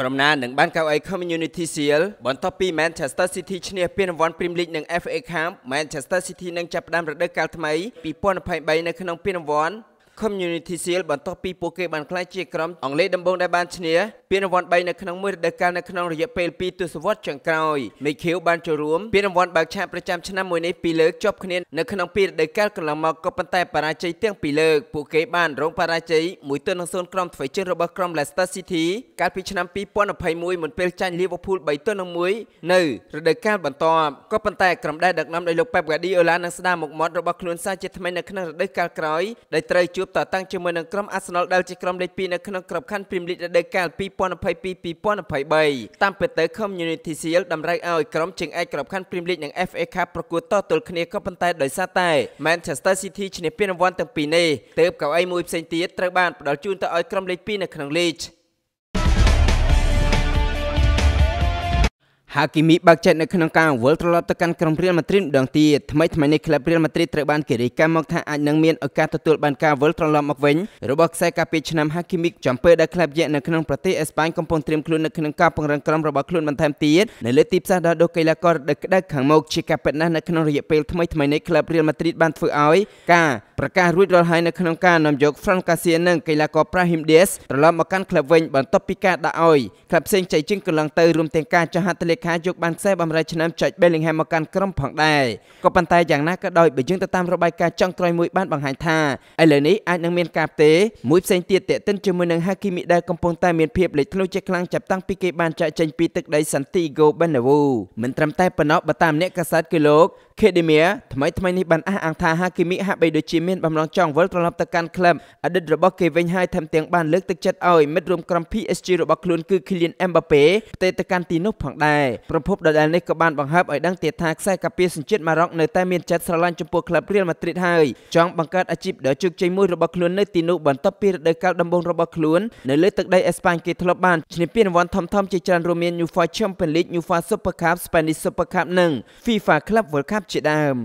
ក្រុមណានឹងបានកៅអី Community Shield បន្ទាប់ពី Manchester City ឈ្នះពានរង្វាន់ Premier League និង FA Cup Manchester City នឹងចាប់ផ្ដើមរដូវកាលថ្មី2023នៅក្នុងពានរង្វាន់ Community Seal បន្ទាប់ពីពួកគេបានក្លាយជាក្រុមអង់គ្លេសដំបូងដែលបានឈ្នះពានរង្វាន់3នៅក្នុងមួយរដូវកាលនៅក្នុងរយៈពេល2ទសវត្សរ៍ចុងក្រោយ Mikhail បានចូលរួមពានរង្វាន់បើកឆាកប្រចាំឆ្នាំមួយនេះពីរលើកជាប់គ្នានៅក្នុងពីរដូវកាលកន្លងមកក៏ប៉ុន្តែបរាជ័យទាំងពីរលើកពួកគេបានរងបរាជ័យ1ទល់នឹង0ក្រុមថ្មីជើងរបស់ក្រុម Leicester City កាលពីឆ្នាំ2021មុនពេលចាញ់ Liverpool 3ទល់នឹង1នៅរដូវកាលបន្ទាប់ក៏ប៉ុន្តែក្រុមដែលដឹកនាំដោយលោក Pep Guardiola នឹងស្ដារមុខមាត់របស់ខ្លួនសារជាថ្មីនៅក្នុងរដូវកាលក្រោយដែលត្រូវជួបបតតាំងជាមួយនឹងក្រុម Arsenal ដែលជាក្រុមលេខ2នៅក្នុងក្របខ័ណ្ឌ Premier League រដូវកាល2022-2023តាមពិតទៅ Community Shield តម្រូវឲ្យក្រុមជើងឯកក្របខ័ណ្ឌ Premier League និង FA Cup ប្រកួតតទល់គ្នាក៏ប៉ុន្តែដោយសារតែ Manchester City ឈ្នះពានរង្វាន់ទាំងពីរនេះទើបកៅអីមួយផ្សេងទៀតត្រូវបានផ្ដល់ជូនទៅឲ្យក្រុមលេខ2នៅក្នុងលីកហាគីមីបើកចិត្តនៅក្នុងការអង្វល់ត្រឡប់ទៅកាន់ក្រុមរៀលម៉ាឌ្រីតម្ដងទៀតថ្មីថ្មីនេះក្លឹបរៀលម៉ាឌ្រីតត្រូវបានគេរាយការណ៍មកថាអាចនឹងមានឱកាសទទួលបានការវិលត្រឡប់មកវិញរបស់ខ្សែការពារឆ្នាំហាគីមីចំពេលដែលក្លឹបយៈនៅក្នុងប្រទេសអេស្ប៉ាញកំពុងត្រៀមខ្លួននៅក្នុងការពង្រឹងក្រុមរបស់ខ្លួនបន្ថែមទៀតនៅលើទីផ្សារដោះដូរកីឡាករដែលក្តៅខាងមុខជាការពិតណាស់នៅក្នុងរយៈពេលថ្មីថ្មីនេះក្លឹបរៀលម៉ាឌ្រីតបានធ្វើឲ្យការប្រកាសរួចរាល់ហើយនៅក្នុងការនាំយក Fran Garcia និងកីឡាករ Brahim Diaz ត្រឡប់មកកាន់ក្លឹបវិញបន្ទាប់ពីការដាក់ឲ្យក្លឹបផ្សេងចៃជាងកន្លងទៅរួមទាំងការចុះហត្ថលេខាខាយកបានខ្សែបំរើឆ្នាំចុច Bellingham មកកាន់ក្រុមផងដែរក៏ប៉ុន្តែយ៉ាងណាក៏ដោយបើយើងទៅតាមរបាយការណ៍ចុងក្រោយមួយបានបង្ហាញថាឥឡូវនេះអាចនឹងមានការផ្ទេរមួយផ្សេងទៀតតេតិនជាមួយនឹង Hakimi ដែលកំពុងតែមានភាពលេចធ្លោជាខ្លាំងចាប់តាំងពីគេបានចាក់ចេញពីទឹកដី Santiago Bernabeu មិនត្រឹមតែប៉ុណ្ណោះបើតាមអ្នកកាសែតគឺលោក Khedemir ថ្មីថ្មីនេះបានអះអាងថាហាគីមីហាក់បីដូចជាមានបំណងចង់វិលត្រឡប់ទៅកាន់ក្លឹបអតីតរបស់គេវិញហើយថែមទាំងបាន លើកទឹកចិត្តឲ្យមិត្តរួមក្រុម PSG របស់ខ្លួនគឺ Kylian Mbappe ផ្ទេរទៅកាន់ទីនោះផងដែរប្រភពដដែលនេះក៏បានបង្ហើបឲ្យដឹងទៀតថាខ្សែកាពីសញ្ជាតិម៉ារ៉ុកនៅតែមានចិត្តស្រឡាញ់ចំពោះក្លឹប Real Madrid ហើយចង់បង្កើតអាជីពដ៏ជោគជ័យមួយរបស់ខ្លួននៅទីនោះបន្ទាប់ពីរដូវកាលដំបូងរបស់ខ្លួននៅលើទឹកដីអេស្ប៉ាញគេធ្លាប់បានឈ្នះពានរង្វាន់ធំៗជាច្រើនរួមមាន UEFA Champions League UEFA Super Cup Spanish Super Cup និង FIFA Club World Cup ជាដើម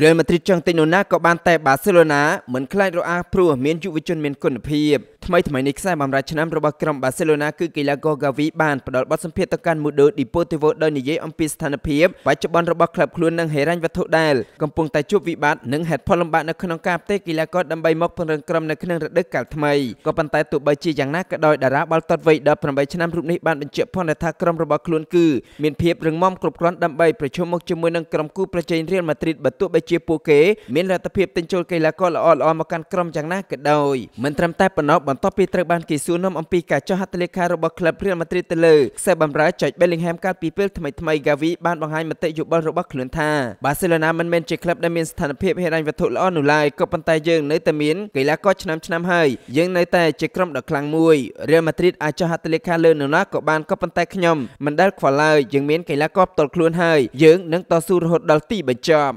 Real Madrid ចង់ទិញនរណាក៏បានតែ Barcelona មិនខ្លាចរអាព្រោះមានយុវជនមានគុណភាពថ្មីថ្មីនេះខ្សែបម្រើឆ្នាំរបស់ក្រុមបាសេឡូណាគឺកីឡាករ Gavi បានផ្ដល់បទសម្ភាសន៍ទៅកាន់ Mundo Deportivo ដោយនិយាយអំពីស្ថានភាពបច្ចុប្បន្នរបស់ក្លឹបខ្លួននិងហេរ៉ាញ់វត្ថុដែលកំពុងតែជួបវិបត្តិនិងហេតុផលលំបាកនៅក្នុងការផ្ទេរកីឡាករដើម្បីមកពង្រឹងក្រុមនៅក្នុងរដូវកាលថ្មីក៏ប៉ុន្តែទោះបីជាយ៉ាងណាក៏ដោយតារាបាល់ទាត់វ័យ18ឆ្នាំរូបនេះបានបញ្ជាក់ផងថាក្រុមរបស់ខ្លួនគឺមានភាពរឹងមាំគ្រប់គ្រាន់ដើម្បីប្រឈមមុខជាមួយនឹងក្រុមគូប្រជែង Real Madrid បើទោះបីជាពួកគេមានលទ្ធភាពទិញចូលកីឡាករល្អៗមកកាន់ក្រុមយ៉ាងណាក៏ដោយមិនត្រឹមតែប៉ុណ្ណោះបន្ទាប់ពីត្រូវបានគេសួរនាំអំពីការចុះហត្ថលេខារបស់ក្លឹបរៀលម៉ាឌ្រីតទៅលើខ្សែបម្រើចុច Bellingham កាលពីពេលថ្មីៗ Gavi បានបង្ហាញមតិយោបល់របស់ខ្លួនថាបាសេឡូណាមិនមែនជាក្លឹបដែលមានស្ថានភាពហិរញ្ញវត្ថុល្អនោះឡើយក៏ប៉ុន្តែយើងនៅតែមានកីឡាករឆ្នាំឆ្នាំហើយយើងនៅតែជាក្រុមដ៏ខ្លាំងមួយរៀលម៉ាឌ្រីតអាចចុះហត្ថលេខាលើនរណាក៏បានក៏ប៉ុន្តែខ្ញុំមិនដែលខ្វល់ឡើយយើងមានកីឡាករផ្ទាល់ខ្លួនហើយយើងនឹងតស៊ូរហូតដល់ទីបញ្ចប់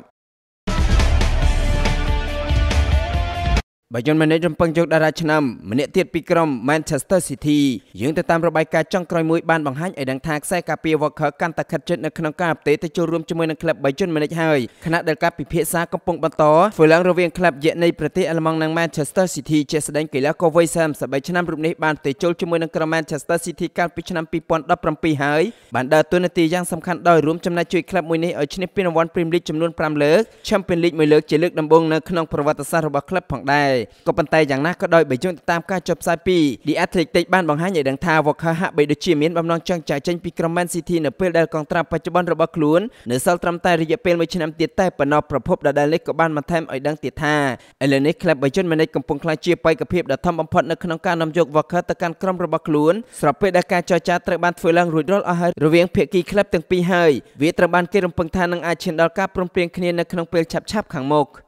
បាយនម៉ាណេតរំពឹងយកតារាឆ្នាំ ម្នាក់ទៀតពីក្រុម Manchester City យើងទៅតាមរបាយការណ៍ចុងក្រោយមួយបានបង្ហាញឲ្យដឹងថាខ្សែការពារ Walker កាន់តែខិតជិតនៅក្នុងការអាប់ដេតទៅចូលរួមជាមួយនឹងក្លឹបបាយនម៉ាណេតហើយខណៈដែលការពិភាក្សាកំពុងបន្តធ្វើឡើងរវាងក្លឹបយក្សនៃប្រទេសអាល្លឺម៉ង់និង Manchester City ជាស្ដេចកីឡាករវ័យ33ឆ្នាំរូបនេះបានទៅចូលជាមួយនឹងក្រុម Manchester City កាលពីឆ្នាំ2017ហើយបានដើរតួនាទីយ៉ាងសំខាន់ដោយរួមចំណែកជួយក្លឹបមួយនេះឲ្យឈ្នះពានរង្វាន់ Premier League ចំនួន5លើក Champions League មួយលើកជាលើកដំបូងនៅក្នុងប្រវត្តិសាស្ត្ររបស់ក្លឹបផងដែរក៏ប៉ុន្តែយ៉ាងណាក៏ដោយបើយោងតាមការចុះផ្សាយពី The Athletic បានបង្ហាញឲ្យដឹងថា Walker ហាក់បីដូចជាមានបំណងចង់ចាកចេញពីក្រុម Man City នៅពេលដែលកងត្រាបច្ចុប្បន្នរបស់ខ្លួននៅសល់ត្រឹមតែរយៈពេល1ឆ្នាំទៀតតែប៉ុណ្ណោះប្រភពដដែលនេះក៏បានបន្ថែមឲ្យដឹងទៀតថាឥឡូវនេះក្លឹបបេជិនមេនិចកំពុងខ្លាចជាបេក្ខភាពដ៏ធំបំផុតនៅក្នុងការនាំយក Walker ទៅកាន់ក្រុមរបស់ខ្លួនស្របពេលដែលការចរចាត្រូវបានធ្វើឡើងរួចរាល់អស់ហើយរវាងភាគីក្លឹបទាំងពីរហើយវាត្រូវបានគេរំពឹងថានឹងអាចឈានដល់ការព្រមព្រៀងគ្នានៅក្នុងពេលឆាប់ៗខាងមុខ។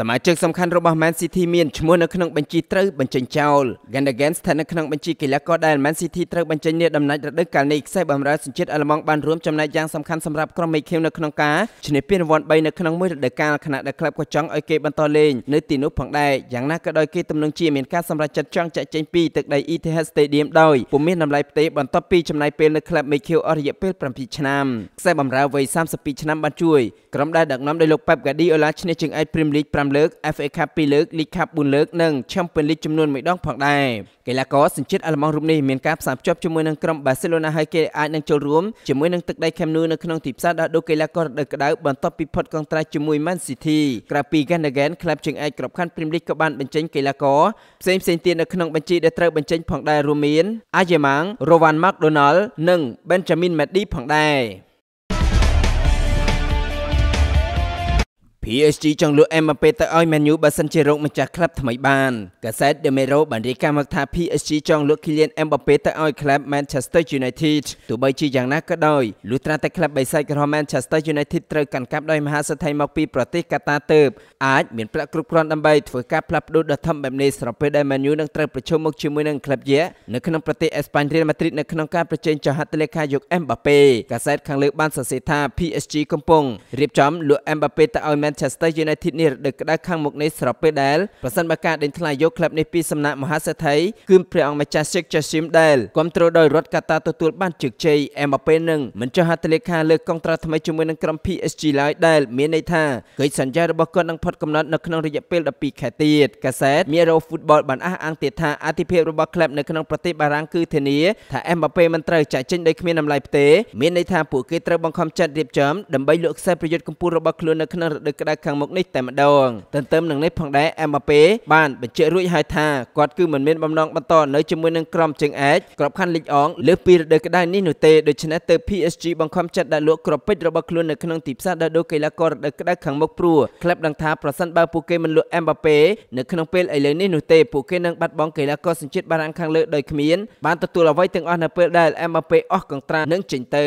សមាជិកសំខាន់របស់ Man City មានឈ្មោះនៅក្នុងបញ្ជីត្រូវបញ្ចេញចោល Gundogan ស្ថិតនៅក្នុងបញ្ជីកីឡាករដែល Man City ត្រូវបញ្ចេញនាដំណាច់រដូវកាលនេះខ្សែបម្រើសញ្ជាតិអាល្លឺម៉ង់បានរួមចំណែកយ៉ាងសំខាន់សម្រាប់ក្រុមមេខៀវនៅក្នុងការឈ្នះពានរង្វាន់3នៅក្នុងមួយរដូវកាលខណៈដែលក្លឹបក៏ចង់ឲ្យគេបន្តលេងនៅទីនោះផងដែរយ៉ាងណាក៏ដោយគេទំនឹងជាមានការសម្រេចចិត្តចង់ចាក់ចេញពីទឹកដី Etihad Stadium ដោយពុំមានតម្លៃផ្ទេរបន្ទាប់ពីចំណាយពេលនៅក្លឹបមេខៀវអស់រយៈពេល7ឆ្នាំខ្សែបម្រើវ័យ32ឆ្នាំបានជួយក្រុមដែលដឹកនាំដោយលោក Pep Guardiola ឈ្នះជើងឯក Premier League 5លើក FA Cup 2លើក League Cup 4លើកនិង Champions League ចំនួន1ដងផងដែរកីឡាករសញ្ជាតិអាល្លឺម៉ង់រូបនេះមានការផ្សារភ្ជាប់ជាមួយនឹងក្រុម Barcelona ហើយគេអាចនឹងចូលរួមជាមួយនឹងទឹកដី Camp Nou នៅក្នុងទីផ្សារដោះដូរកីឡាកររដូវក្តៅបន្ទាប់ពីផុតកងត្រាយជាមួយ Man City ក្រៅពី Gundogan ក្លឹបជើងឯកក្របខ័ណ្ឌ Premier League ក៏បានបញ្ចេញកីឡាករផ្សេងផ្សេងទៀតនៅក្នុងបញ្ជីដែលត្រូវបញ្ចេញផងដែររួមមាន Ajeman, Rovan McDonald និង Benjamin Mendy ផងដែរ PSG ចង់លក់អេមប៉េទៅឲ្យមែនយូបើសិនជារកម្ចាស់ក្លឹបថ្មីបានកសែត De Mero បានរាយការណ៍មកថា PSG ចង់លក់ Kylian Mbappe ទៅឲ្យក្លឹប Manchester United ទោះបីជាយ៉ាងណាក៏ដោយលុះត្រាតែក្លឹបបិសាចក្រហម Manchester United ត្រូវកាន់កាប់ដោយមហាសេដ្ឋីមកពីប្រទេសកាតាទៅអាចមានប្រាក់គ្រប់គ្រាន់ដើម្បីធ្វើការផ្លាស់ប្ដូរដ៏ធំបែបនេះស្របពេលដែល Man U នឹងត្រូវប្រឈមមុខជាមួយនឹងក្លឹបយក្សនៅក្នុងប្រទេសអេស្ប៉ាញ Real Madrid នៅក្នុងការប្រជែងចុះហត្ថលេខាយក Mbappe កសែតខាងលើបានសរសេរថា PSG កំពុងរៀបចំលក់ Mbappe ទៅឲ្យ Man Manchester United នារដូវក្តៅខាងមុខនេះស្របពេលដែលប្រសិនបើការដេញថ្លៃយកក្លឹបនេះពីសំណាក់មហាសេដ្ឋីគឺព្រះអង្គម្ចាស់ Sheikh Jassim ដែលគ្រប់គ្រងដោយរដ្ឋកាតាទទួលបានជោគជ័យអេម៉ាប៉េនឹងមិនចុះហត្ថលេខាលើកុងត្រាថ្មីជាមួយនឹងក្រុម PSG ឡើយដែលមានន័យថាកិច្ចសន្យារបស់គាត់នឹងផុតកំណត់នៅក្នុងរយៈពេល12ខែទៀតកាសែត Mirror Football បានអះអាងទៀតថាអធិភាពរបស់ក្លឹបនៅក្នុងប្រទេសបារាំងគឺធានាថាអេម៉ាប៉េមិនត្រូវចាក់ចេញដោយគ្មានតម្លៃផ្ទេមានន័យថាពួកគេត្រូវបង្ខំចិត្តរៀបចំដើម្បីលក់ខ្សែប្រយុទ្ធកម្ពុជារបស់ខ្លួននៅក្នុងរដូវក្តៅក្តៅខាងមុខនេះតែម្ដងទន្ទឹមនឹងនេះផងដែរអេម៉ាប៉េបានបញ្ជាក់រួចហើយថាគាត់គឺមិនមានបំណងបន្តនៅជាមួយនឹងក្រុមជើងឯកក្របខ័ណ្ឌលីកអង់លើសពីរដូវក្តៅនេះនោះទេដូច្នេះទើប PSG បង្ខំចិត្តដាក់លក់ក្រពេចរបស់ខ្លួននៅក្នុងទីផ្សារដោះដូរកីឡាកររដូវក្តៅខាងមុខព្រោះក្លឹបដឹងថាប្រសិនបើពួកគេមិនលក់អេម៉ាប៉េនៅក្នុងពេលឥឡូវនេះនោះទេពួកគេនឹងបាត់បង់កីឡាករសញ្ជាតិបារាំងខាងលើដោយគ្មានបានទទួលអ្វីទាំងអស់នៅពេលដែលអេម៉ាប៉េអស់កន្ត្រានឹងចេញទៅ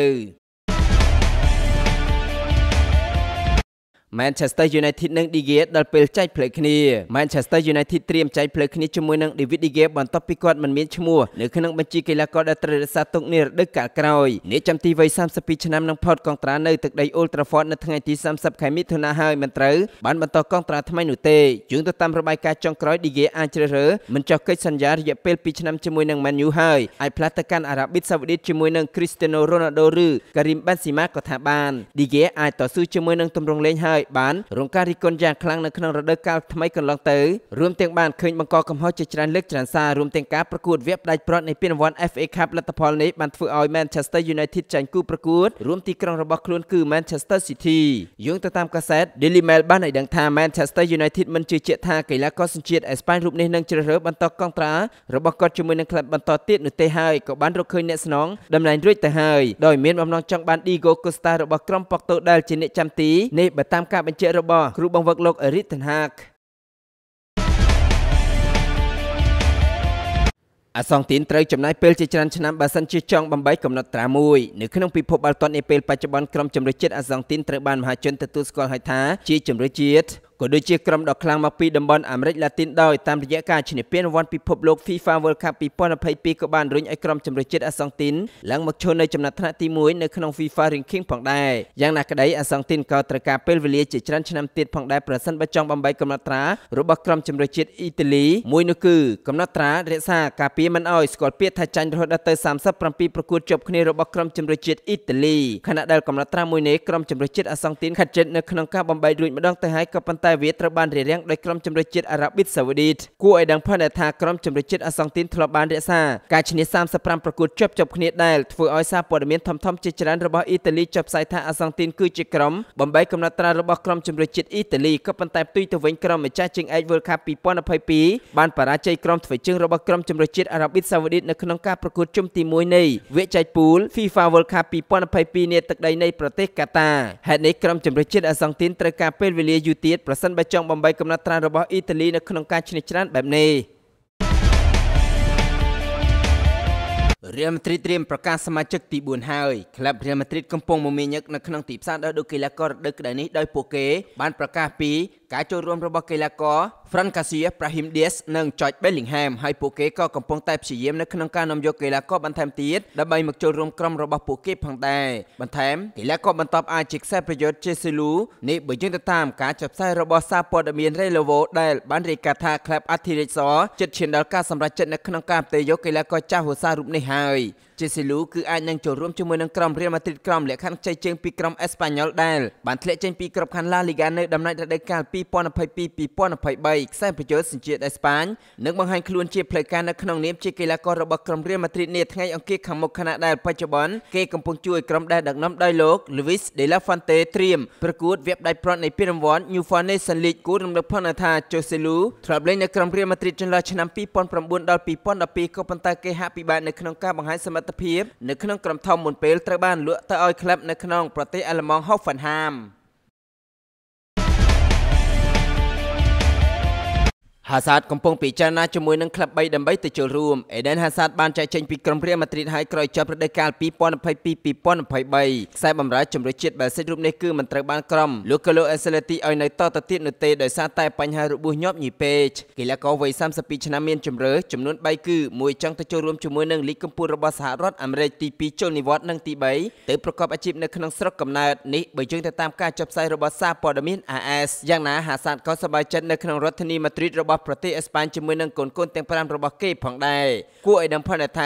Manchester United និង De Gea ដល់ពេលចែកផ្លេគ្នា Manchester United ត្រៀមចែកផ្លេគ្នាជាមួយនឹង David De Gea បន្ទាប់ពីគាត់មិនមានឈ្មោះនៅក្នុងបញ្ជីកីឡាករដែលត្រូវរក្សាទុកនារដូវកាលក្រោយនេះចាំទីវ័យ32ឆ្នាំនឹងផុត កងត្រានៅទឹកដី Old Trafford នៅថ្ងៃទី30ខែមិថុនាហើយមិនត្រូវបានបន្តកងត្រាថ្មីនោះទេជាងទៅតាមរបាយការណ៍ចុងក្រោយ De Gea អាចជ្រើសរើសមិនចុះកិច្ចសន្យារយៈពេល2ឆ្នាំជាមួយនឹង Man U ហើយអាចផ្លាស់ទៅកាន់ Arabic Saudi ជាមួយនឹង Cristiano Ronaldo ឬ Karim Benzema ក៏ថាបាន De Gea អាចតស៊ូជាមួយនឹងទម្រង់លេងហើយឲ្យបានរងការរិះគន់យ៉ាងខ្លាំងនៅក្នុងរដូវកាលថ្មីកន្លងទៅរួមទាំងបានឃើញបង្កកំហុសជាច្រើនលើកច្រើនសាររួមទាំងការប្រកួតវគ្គផ្ដាច់ព្រាត់នៃពានរង្វាន់ FA Cup លទ្ធផលនេះបានធ្វើឲ្យ Manchester United ចាញ់គូប្រកួតរួមទីក្រុងរបស់ខ្លួនគឺ Manchester City យោងទៅតាមកាសែត Daily Mail បានឲ្យដឹងថា Manchester United មិនជឿជាក់ថាកីឡាករសញ្ជាតិអេស្ប៉ាញរូបនេះនឹងជ្រើសរើសបន្តកងត្រារបស់គាត់ជាមួយនឹងក្លឹបបន្តទៀតនោះទេហើយក៏បានរកឃើញអ្នកស្នងតំណែងរួចទៅហើយដោយមានបំណងចង់បាន Diego Costa របស់ក្រុម Porto ដែលជាអ្នកចាំទីនេះបើតាមតាមការបញ្ជាក់របស់គ្រូបង្វឹកលោករីតនហាកអាសង្ទីនត្រូវចំណាយពេលជាច្រើនឆ្នាំបើសិនជាចង់បំបីកំណត់ត្រាមួយនៅក្នុងពិភពបាល់ទាត់នាពេលបច្ចុប្បន្នក្រុមជំនឿជាតិអាសង្ទីនត្រូវបានមហាជនទទួលស្គាល់ហើយថាជាជំនឿជាតិក៏ដូចជាក្រុមដ៏ខ្លាំងមកពីតំបន់អាមេរិកឡាទីនដោយតាមរយៈការឈ្នះពានរង្វាន់ពិភពលោក FIFA World Cup 2022ក៏បានរុញឲ្យក្រុមជម្រើសជាតិអាសង់ទីនឡើងមកឈរនៅចំណាត់ថ្នាក់ទី1នៅក្នុង FIFA Ranking ផងដែរយ៉ាងណាក្តីអាសង់ទីនក៏ត្រូវការពេលវេលាជាច្រើនឆ្នាំទៀតផងដែរប្រសិនបើចង់បំបីកំណត់ត្រារបស់ក្រុមជម្រើសជាតិអ៊ីតាលីមួយនោះគឺកំណត់ត្រារក្សាការពារមិនឲ្យស្គាល់ពាក្យថាចាញ់រហូតដល់ទៅ37ប្រកួតជាប់គ្នារបស់ក្រុមជម្រើសជាតិអ៊ីតាលីខណៈដែលកំណត់ត្រាមួយនេះក្រុមជម្រើសជាតិអាសង់ទីនខិតជិតនៅក្នុងការបំបីរួចម្ដងទៅហើយក៏ប៉ុន្តែតែវាត្រូវបានរារាំងដោយក្រុមជំនឿជាតិអារ៉ាប៊ីសាអូឌីតគួរឲ្យដឹងផងដែរថាក្រុមជំនឿជាតិអសង់ទីនធ្លាប់បានរក្សាការឈ្នះ35ប្រកួតជាប់ជាប់គ្នាដែលធ្វើឲ្យសារព័ត៌មានធំៗជាច្រើនរបស់អ៊ីតាលីចុះផ្សាយថាអសង់ទីនគឺជាក្រុមបំបីកំណត់ត្រារបស់ក្រុមជំនឿជាតិអ៊ីតាលីក៏ប៉ុន្តែផ្ទុយទៅវិញក្រុមម្ចាស់ជើងឯក World Cup 2022បានបរាជ័យក្រុមធ្វើជើងរបស់ក្រុមជំនឿជាតិអារ៉ាប៊ីសាអូឌីតនៅក្នុងការប្រកួតជុំទី1នៃវគ្គចែកពូល FIFA World Cup 2022នាទឹកដីនៃប្រទេសកាតាហេតុនេះក្រុមជំនឿជាតិអសង់ទីនត្រូវការពេលវេលាយូរទៀតប្រសិនបើចង់បំបីកំណត់ត្រារបស់អ៊ីតាលីនៅក្នុងការឈ្នះច្រានបែបនេះរៀលម៉ាឌ្រីតត្រៀមប្រកាសសមាជិកទី4ហើយក្លឹបរៀលម៉ាឌ្រីតកំពុងមមាញឹកនៅក្នុងទីផ្សារដោយដូចកីឡាកររដូវក្តៅនេះដោយពួកគេបានប្រកាសពីការចូលរួមរបស់កីឡាករ Fran Garcia, Brahim Diaz និង George Bellingham ហើយពួកគេក៏កំពុងតែព្យាយាមនៅក្នុងការនាំយកកីឡាករបន្ថែមទៀតដើម្បីមកចូលរួមក្រុមរបស់ពួកគេផងដែរបន្ថែមកីឡាករបន្តអាចជាខ្សែប្រយុទ្ធ Jesse Lu នេះបើយើងទៅតាមការចុះផ្សាយរបស់សារព័ត៌មាន Relevo ដែលបានរាយការណ៍ថាក្លឹប Athletic ចិត្តឈានដល់ការសម្រេចចិត្តនៅក្នុងការផ្ទេរយកកីឡាករចាស់ហួសាររូបនេះហើយសេលូគឺអាចនឹងចូលរួមជាមួយនឹងក្រុមរៀលម៉ាឌ្រីតក្រុមលក្ខខណ្ឌខ្ចីជើងពីក្រុមអេស្ប៉ាញ៉ុលដែលបានធ្លាក់ចេញពីក្របខណ្ឌឡាលីហ្គានៅដំណាច់រដូវកាល2022-2023ខ្សែប្រយោជន៍សញ្ជាតិអេស្ប៉ាញនឹងបង្ហាញខ្លួនជាផ្លូវការនៅក្នុងនាមជាកីឡាកររបស់ក្រុមរៀលម៉ាឌ្រីតនាថ្ងៃអង្គារខាងមុខខណៈដែលបច្ចុប្បន្នគេកំពុងជួយក្រុមដែលដឹកនាំដោយលោក Luis De La Fuente ត្រៀមប្រកួតវគ្គដៃប្រត់នៃពានរង្វាន់ New Foundation League គូរំលឹកផងថាជូសេលូធ្លាប់លេងនៅក្រុមរៀលម៉ាឌ្រីតចន្លោះឆ្នាំ2009ដល់2012ក៏ប៉ុន្តែគេហាក់ពិបាកនៅក្នុងការបង្ហាញសមត្ថទ្ធភាពនៅក្នុងក្រុមធំមុនពេលត្រូវបានលក់ទៅឲ្យក្លឹបនៅក្នុងប្រទេសអាល្លឺម៉ង់ Hoffenheim ហាសាតកំពុងពិចារណាជាមួយនឹងក្លឹប3ដើម្បីទៅចូលរួមអេដិនហាសាតបានចែកចេញពីក្រុមព្រៀម៉ាឌ្រីតហើយក្រោយចប់រដូវកាល2022-2023ខ្សែបម្រើជម្រើសជាតិបែលសិករូបនេះគឺមិនត្រូវបានក្រុមលោកកូឡូអេសេឡេទីឲ្យនៅតទៅទៀតនោះទេដោយសារតែបញ្ហារបួសញាប់ញីពេកកីឡាករវ័យ32ឆ្នាំមានជម្រើសចំនួន3គឺមួយចង់ទៅចូលរួមជាមួយនឹងលីកកំពូលរបស់សហរដ្ឋអាមេរិកទី2ចូលនិវត្តន៍និងទី3ទៅប្រកបអាជីពនៅក្នុងស្រុកកំណើតនេះបើយើងទៅតាមការចុះផ្សាយរបស់សារព័ត៌មាន AS យ៉ាងណាហាសាតក៏សប្បាយចិត្តនៅក្នុងរដ្ឋធានីម៉ាឌ្រីតរបស់របស់ប្រទេសអេស្ប៉ាញជាមួយនឹងកូនកូនទាំង5របស់គេផងដែរគួរឲ្យដឹងផងថា